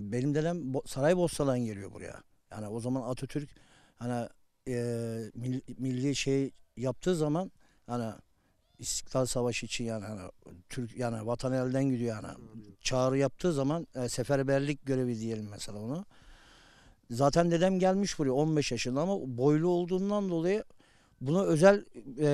Benim dedem Saraybosna'dan geliyor buraya. Yani o zaman Atatürk hani e, milli, milli şey yaptığı zaman hani İstiklal Savaşı için yani hani Türk yani vatan elden gidiyor yani. Çağrı yaptığı zaman e, seferberlik görevi diyelim mesela onu. Zaten dedem gelmiş buraya 15 yaşında ama boylu olduğundan dolayı bunu özel e,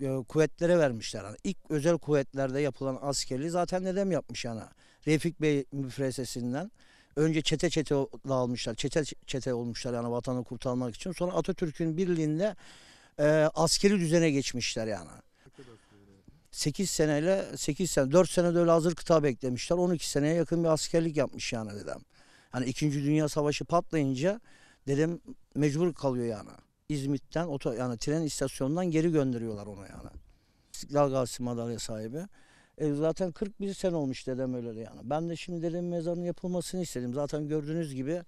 e, kuvvetlere vermişler. Yani ilk özel kuvvetlerde yapılan askerliği zaten dedem yapmış yani. Refik Bey müfresesinden. Önce çete çete dağılmışlar, Çete çete olmuşlar yani vatanı kurtarmak için. Sonra Atatürk'ün birliğinde e, askeri düzene geçmişler yani. 8 seneyle 8 sene 4 sene de öyle hazır kıta beklemişler. 12 seneye yakın bir askerlik yapmış yani dedem. Hani 2. Dünya Savaşı patlayınca dedim mecbur kalıyor yani. İzmit'ten oto yani tren istasyonundan geri gönderiyorlar onu yani. İstiklal Gazi madalya sahibi. E, zaten 41 sene olmuş dedem öleli yani. Ben de şimdi dedemin mezarının yapılmasını istedim. Zaten gördüğünüz gibi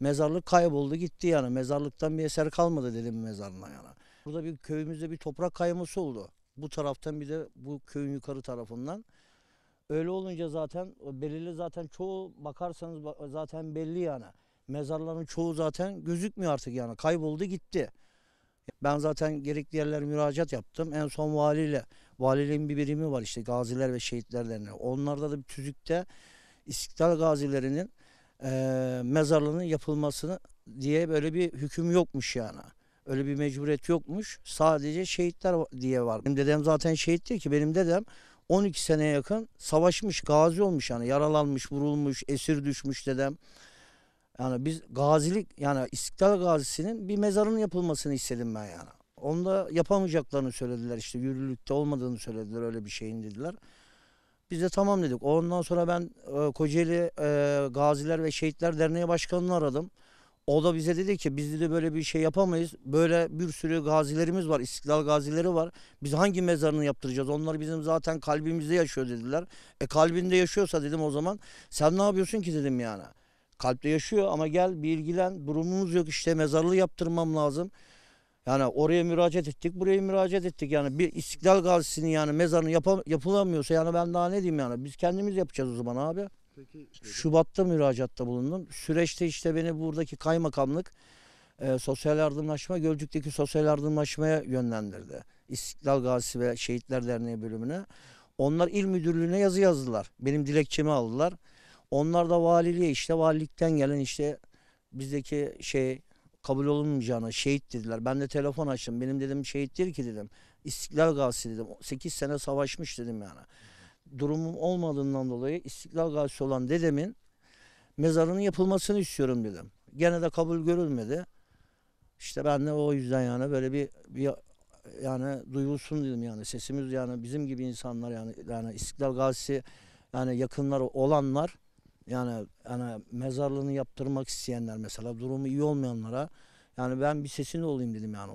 mezarlık kayboldu gitti yani. Mezarlıktan bir eser kalmadı dedemin mezarına yani. Burada bir köyümüzde bir toprak kayması oldu. Bu taraftan bir de bu köyün yukarı tarafından. Öyle olunca zaten belirli zaten çoğu bakarsanız zaten belli yani. Mezarların çoğu zaten gözükmüyor artık yani kayboldu gitti. Ben zaten gerekli yerlere müracaat yaptım. En son valiyle, valiliğin bir birimi var işte gaziler ve şehitlerlerine. Onlarda da bir tüzükte İstiklal gazilerinin e, mezarlığının yapılmasını diye böyle bir hüküm yokmuş yani. Öyle bir mecburiyet yokmuş. Sadece şehitler diye var. Benim dedem zaten şehit ki. Benim dedem 12 seneye yakın savaşmış, gazi olmuş yani. Yaralanmış, vurulmuş, esir düşmüş dedem. Yani biz gazilik yani İstiklal Gazisi'nin bir mezarının yapılmasını istedim ben yani. Onu da yapamayacaklarını söylediler işte yürürlükte olmadığını söylediler öyle bir şeyin dediler. Biz de tamam dedik. Ondan sonra ben e, Kocaeli e, Gaziler ve Şehitler Derneği Başkanı'nı aradım. O da bize dedi ki biz de böyle bir şey yapamayız. Böyle bir sürü gazilerimiz var, istiklal gazileri var. Biz hangi mezarını yaptıracağız? Onlar bizim zaten kalbimizde yaşıyor dediler. E kalbinde yaşıyorsa dedim o zaman sen ne yapıyorsun ki dedim yani. Kalpte yaşıyor ama gel bilgilen Durumumuz yok işte mezarlığı yaptırmam lazım. Yani oraya müracaat ettik, buraya müracaat ettik. Yani bir İstiklal Gazisi'nin yani mezarını yapam yapılamıyorsa yani ben daha ne diyeyim yani. Biz kendimiz yapacağız o zaman abi. Peki, işte Şubat'ta müracaatta bulundum. Süreçte işte beni buradaki kaymakamlık e, sosyal yardımlaşma, Gölcük'teki sosyal yardımlaşmaya yönlendirdi. İstiklal Gazisi ve Şehitler Derneği bölümüne. Onlar il müdürlüğüne yazı yazdılar. Benim dilekçemi aldılar. Onlar da valiliğe işte valilikten gelen işte bizdeki şey kabul olunmayacağına şehit dediler. Ben de telefon açtım. Benim dedim şehittir ki dedim. İstiklal Gazisi dedim. 8 sene savaşmış dedim yani. Durumum olmadığından dolayı İstiklal Gazisi olan dedemin mezarının yapılmasını istiyorum dedim. Gene de kabul görülmedi. İşte ben de o yüzden yani böyle bir, bir yani duyulsun dedim yani sesimiz yani bizim gibi insanlar yani yani İstiklal Gazisi yani yakınları olanlar yani yani mezarlığını yaptırmak isteyenler mesela durumu iyi olmayanlara yani ben bir sesini olayım dedim yani.